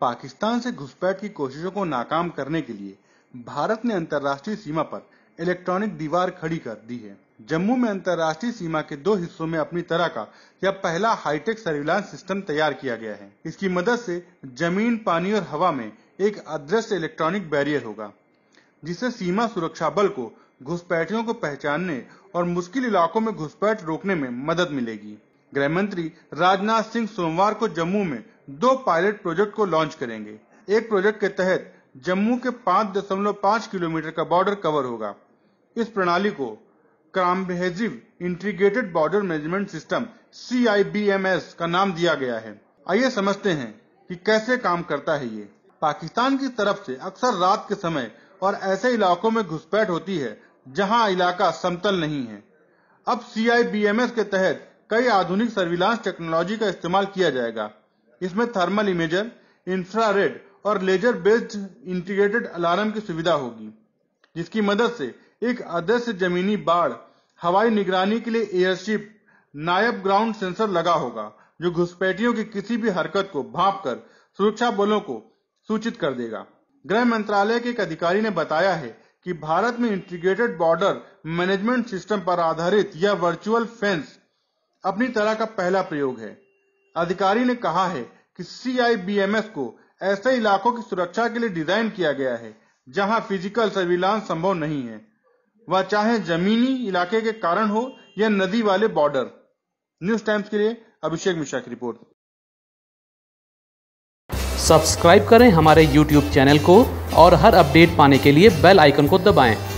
पाकिस्तान से घुसपैठ की कोशिशों को नाकाम करने के लिए भारत ने अंतर्राष्ट्रीय सीमा पर इलेक्ट्रॉनिक दीवार खड़ी कर दी है जम्मू में अंतर्राष्ट्रीय सीमा के दो हिस्सों में अपनी तरह का यह पहला हाईटेक सर्विलांस सिस्टम तैयार किया गया है इसकी मदद से जमीन पानी और हवा में एक अदृश्य इलेक्ट्रॉनिक बैरियर होगा जिससे सीमा सुरक्षा बल को घुसपैठियों को पहचानने और मुश्किल इलाकों में घुसपैठ रोकने में मदद मिलेगी गृह मंत्री राजनाथ सिंह सोमवार को जम्मू में दो पायलट प्रोजेक्ट को लॉन्च करेंगे एक प्रोजेक्ट के तहत जम्मू के 5.5 किलोमीटर का बॉर्डर कवर होगा इस प्रणाली को comprehensive integrated border management system सी का नाम दिया गया है आइए समझते हैं कि कैसे काम करता है ये पाकिस्तान की तरफ से अक्सर रात के समय और ऐसे इलाकों में घुसपैठ होती है जहां इलाका समतल नहीं है अब सी के तहत कई आधुनिक सर्विलांस टेक्नोलॉजी का इस्तेमाल किया जाएगा इसमें थर्मल इमेजर इंफ्रारेड और लेजर बेस्ड इंटीग्रेटेड अलार्म की सुविधा होगी जिसकी मदद से एक अदृश्य जमीनी बाढ़ हवाई निगरानी के लिए एयरशिप नायब ग्राउंड सेंसर लगा होगा जो घुसपैठियों की किसी भी हरकत को भाप कर सुरक्षा बलों को सूचित कर देगा गृह मंत्रालय के एक अधिकारी ने बताया है कि भारत में इंटीग्रेटेड बॉर्डर मैनेजमेंट सिस्टम पर आधारित यह वर्चुअल फेंस अपनी तरह का पहला प्रयोग है अधिकारी ने कहा है कि सीआईबीएमएस को ऐसे इलाकों की सुरक्षा के लिए डिजाइन किया गया है जहां फिजिकल सर्विलांस संभव नहीं है वह चाहे जमीनी इलाके के कारण हो या नदी वाले बॉर्डर न्यूज टाइम्स के लिए अभिषेक मिश्रा की रिपोर्ट सब्सक्राइब करें हमारे यूट्यूब चैनल को और हर अपडेट पाने के लिए बेल आइकन को दबाएं।